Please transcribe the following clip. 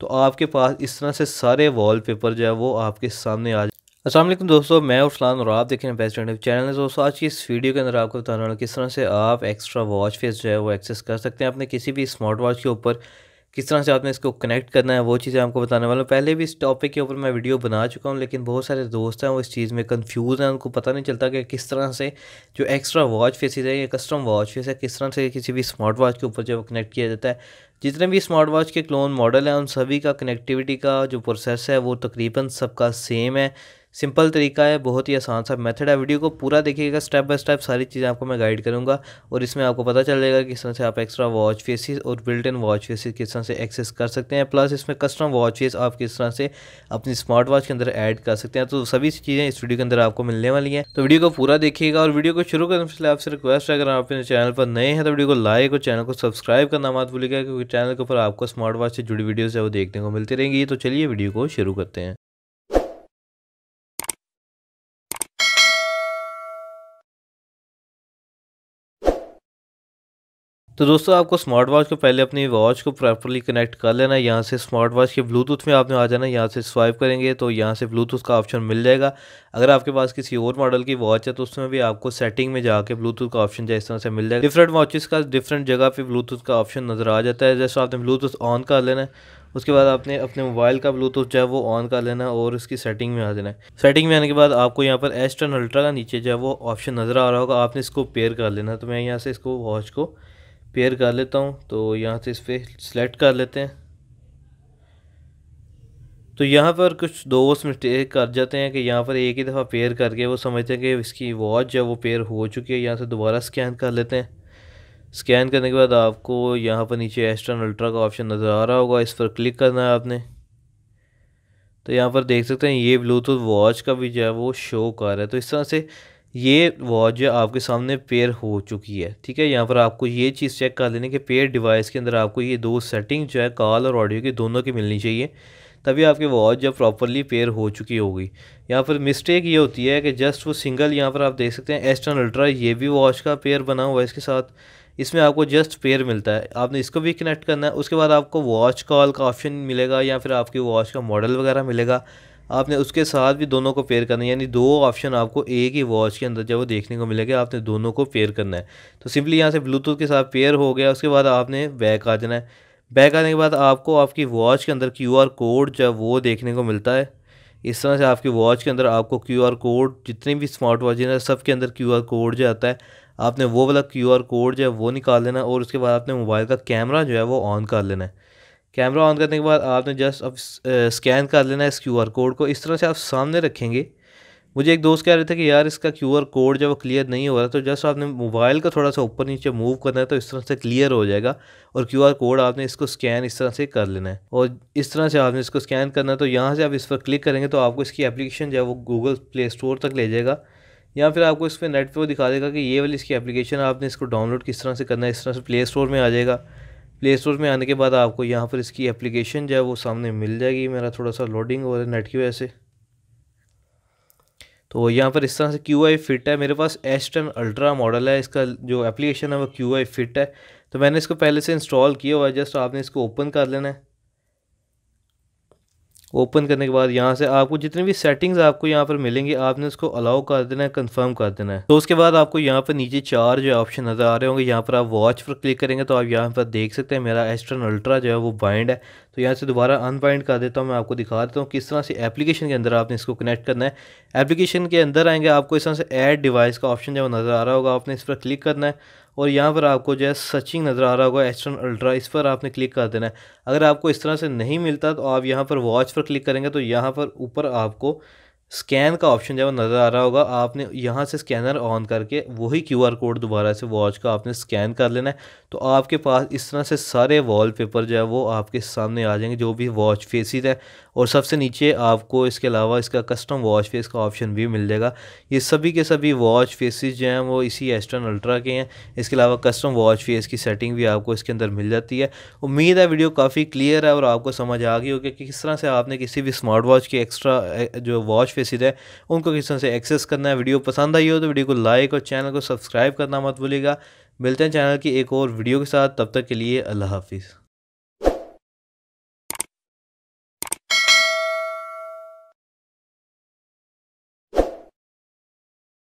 तो आपके पास इस तरह से सारे वॉलपेपर जो है वो आपके सामने आ जाए असल दोस्तों मैं उफलान और आप देख रहे हैं बेस्ट एंड चैनल है दोस्तों आज की इस वीडियो के अंदर आपको बता रहा हूँ किस तरह से आप एक्स्ट्रा वॉच फेस जो है वो एक्सेस कर सकते हैं अपने किसी भी स्मार्ट वॉच के ऊपर किस तरह से आपने इसको कनेक्ट करना है वो चीज़ें आपको बताने वाला हूँ पहले भी इस टॉपिक के ऊपर मैं वीडियो बना चुका हूँ लेकिन बहुत सारे दोस्त हैं वो इस चीज़ में कंफ्यूज हैं उनको पता नहीं चलता कि किस तरह से जो एक्स्ट्रा वॉच फेसिस है या कस्टम वॉच फेस है किस तरह से किसी भी स्मार्ट वॉच के ऊपर जो कनेक्ट किया जाता है जितने भी स्मार्ट वॉच के क्लोन मॉडल हैं उन सभी का कनेक्टिविटी का जो प्रोसेस है वो तकरीबन सबका सेम है सिंपल तरीका है बहुत ही आसान सा मेथड है वीडियो को पूरा देखिएगा स्टेप बाय स्टेप सारी चीज़ें आपको मैं गाइड करूंगा और इसमें आपको पता चल जाएगा किस तरह से आप एक्स्ट्रा वॉच फेसिस और बिल्ट इन वॉच फेसिस किस तरह से एक्सेस कर सकते हैं प्लस इसमें कस्टम वॉच फेस आप किस तरह से अपनी स्मार्ट वॉच के अंदर ऐड कर सकते हैं तो सभी चीज़ें इस वीडियो के अंदर आपको मिलने वाली हैं तो वीडियो को पूरा देखिएगा और वीडियो को शुरू करने से आपसे रिक्वेस्ट है अगर आप अपने चैनल पर नए हैं तो वीडियो को लाइक और चैनल को सब्सक्राइब करना मत भूलिएगा क्योंकि चैनल के ऊपर आपको स्मार्ट वॉच से जुड़ी वीडियोज़ है वो देखने को मिलती रहेंगी तो चलिए वीडियो को शुरू करते हैं तो दोस्तों आपको स्मार्ट वॉच को पहले अपनी वॉच को प्रॉपरली कनेक्ट कर लेना है यहाँ से स्मार्ट वॉच के ब्लूटूथ में आपने आ जाना है यहाँ से स्वाइप करेंगे तो यहाँ से ब्लूटूथ का ऑप्शन मिल जाएगा अगर आपके पास किसी और मॉडल की वॉच है तो उसमें भी आपको सेटिंग में जाके ब्लूटूथ का ऑप्शन इस तरह से मिल जाएगा डिफरेंट वॉचेस का डिफरेंट जगह पर ब्लूटूथ का ऑप्शन नज़र आ जाता है जैसे आपने ब्लूटूथ ऑन कर लेना है उसके बाद आपने अपने मोबाइल का ब्लूटूथ जो है वो ऑन कर लेना है और उसकी सेटिंग में आ जाना है सेटिंग में आने के बाद आपको यहाँ पर एस्ट्रन अल्ट्रा का नीचे जो है वो ऑप्शन नज़र आ रहा होगा आपने इसको पेयर कर लेना तो मैं यहाँ से इसको वॉच को पेयर कर लेता हूँ तो यहाँ से इस पर सेलेक्ट कर लेते हैं तो यहाँ पर कुछ दोस्त मिस्टेक कर जाते हैं कि यहाँ पर एक ही दफ़ा पेयर करके वो समझते हैं कि इसकी वॉच जो वो पेयर हो चुकी है यहाँ से दोबारा स्कैन कर लेते हैं स्कैन करने के बाद आपको यहाँ पर नीचे एस्ट्रन अल्ट्रा का ऑप्शन नज़र आ रहा होगा इस पर क्लिक करना है आपने तो यहाँ पर देख सकते हैं ये ब्लूटूथ वॉच का भी जो है वो शो कर रहा है तो इस तरह से ये वॉच जो आपके सामने पेयर हो चुकी है ठीक है यहाँ पर आपको ये चीज़ चेक कर लेनी कि पेयर डिवाइस के अंदर आपको ये दो सेटिंग जो है कॉल और ऑडियो की दोनों की मिलनी चाहिए तभी आपकी वॉच जो प्रॉपरली पेयर हो चुकी होगी यहाँ पर मिस्टेक ये होती है कि जस्ट वो सिंगल यहाँ पर आप देख सकते हैं एस्टर्न अल्ट्रा ये भी वॉच का पेयर बना हुआ है इसके साथ इसमें आपको जस्ट पेयर मिलता है आपने इसको भी कनेक्ट करना है उसके बाद आपको वॉच कॉल का ऑप्शन मिलेगा या फिर आपकी वॉच का मॉडल वगैरह मिलेगा आपने उसके साथ भी दोनों को पेयर करना है यानी दो ऑप्शन आपको एक ही वॉच के अंदर जब वो देखने को मिलेगा आपने दोनों को पेयर करना है तो सिंपली यहाँ से ब्लूटूथ के साथ पेयर हो गया उसके बाद आपने बैक आ जाना है बैक आने के बाद आपको आपकी वॉच के अंदर क्यू आर कोड जो वो देखने को मिलता है इस तरह से आपकी वॉच के अंदर आपको क्यू आर कोड जितने भी स्मार्ट वॉच हैं सब के अंदर क्यू आर कोड जो आता है आपने वो वाला क्यू आर कोड जो है वो निकाल लेना और उसके बाद आपने मोबाइल का कैमरा जो है वो ऑन कर लेना है कैमरा ऑन करने के बाद आपने जस्ट अब स्कैन कर लेना है इस क्यू आर कोड को इस तरह से आप सामने रखेंगे मुझे एक दोस्त कह रहे थे कि यार इसका क्यू आर कोड जब क्लियर नहीं हो रहा तो जस्ट आपने मोबाइल का थोड़ा सा ऊपर नीचे मूव करना है तो इस तरह से क्लियर हो जाएगा और क्यू आर कोड आपने इसको स्कैन इस तरह से कर लेना है और इस तरह से आपने इसको स्कैन करना है तो यहाँ से आप इस पर क्लिक करेंगे तो आपको इसकी एप्लीकेशन जो है वो गूगल प्ले स्टोर तक ले जाएगा या फिर आपको इस पर नेट पर दिखा देगा कि ये वाली इसकी एप्लीकेशन आपने इसको डाउनलोड किस तरह से करना है इस तरह से प्ले स्टोर में आ जाएगा प्ले स्टोर में आने के बाद आपको यहाँ पर इसकी एप्लीकेशन जो है वो सामने मिल जाएगी मेरा थोड़ा सा लोडिंग हो रहा है नेट की वजह से तो यहाँ पर इस तरह से क्यू आई फिट है मेरे पास एस टेन अल्ट्रा मॉडल है इसका जो एप्लीकेशन है वो क्यू आई फिट है तो मैंने इसको पहले से इंस्टॉल किया हुआ है जस्ट आपने इसको ओपन कर लेना है ओपन करने के बाद यहाँ से आपको जितने भी सेटिंग्स आपको यहाँ पर मिलेंगे आपने उसको अलाउ कर देना है कंफर्म कर देना है तो उसके बाद आपको यहाँ पर नीचे चार जो ऑप्शन नज़र आ रहे होंगे यहाँ पर आप वॉच पर क्लिक करेंगे तो आप यहाँ पर देख सकते हैं मेरा एस्ट्रन अल्ट्रा जो है वो बाइंड है तो यहाँ से दोबारा अनबाइंड कर देता हूँ मैं आपको दिखा देता हूँ किस तरह से एप्लीकेशन के अंदर आपने इसको कनेक्ट करना है एप्लीकेशन के अंदर आएंगे आपको इस तरह से एड डिवाइस का ऑप्शन जो नज़र आ रहा होगा आपने इस पर क्लिक करना है और यहाँ पर आपको जो है सचिंग नज़र आ रहा होगा एस्ट्रन अल्ट्रा इस पर आपने क्लिक कर देना है अगर आपको इस तरह से नहीं मिलता तो आप यहाँ पर वॉच पर क्लिक करेंगे तो यहाँ पर ऊपर आपको स्कैन का ऑप्शन जब नज़र आ रहा होगा आपने यहाँ से स्कैनर ऑन करके वही क्यूआर कोड दोबारा से वॉच का आपने स्कैन कर लेना है तो आपके पास इस तरह से सारे वॉलपेपर जो है वो आपके सामने आ जाएंगे जो भी वॉच फेसिस है और सबसे नीचे आपको इसके अलावा इसका कस्टम वॉच फेस का ऑप्शन भी मिल जाएगा ये सभी के सभी वॉच फेसिस जो हैं वो इसी एस्टर्न अल्ट्रा के हैं इसके अलावा कस्टम वॉच फेस की सेटिंग भी आपको इसके अंदर मिल जाती है उम्मीद है वीडियो काफ़ी क्लियर है और आपको समझ आ गई होगी कि किस तरह से आपने किसी भी स्मार्ट वॉच के एक्स्ट्रा जो वॉच फेसिस है उनको किस तरह से एक्सेस करना है वीडियो पसंद आई हो तो वीडियो को लाइक और चैनल को सब्सक्राइब करना मत भूलिएगा मिलते हैं चैनल की एक और वीडियो के साथ तब तक के लिए अल्लाह हाफिज़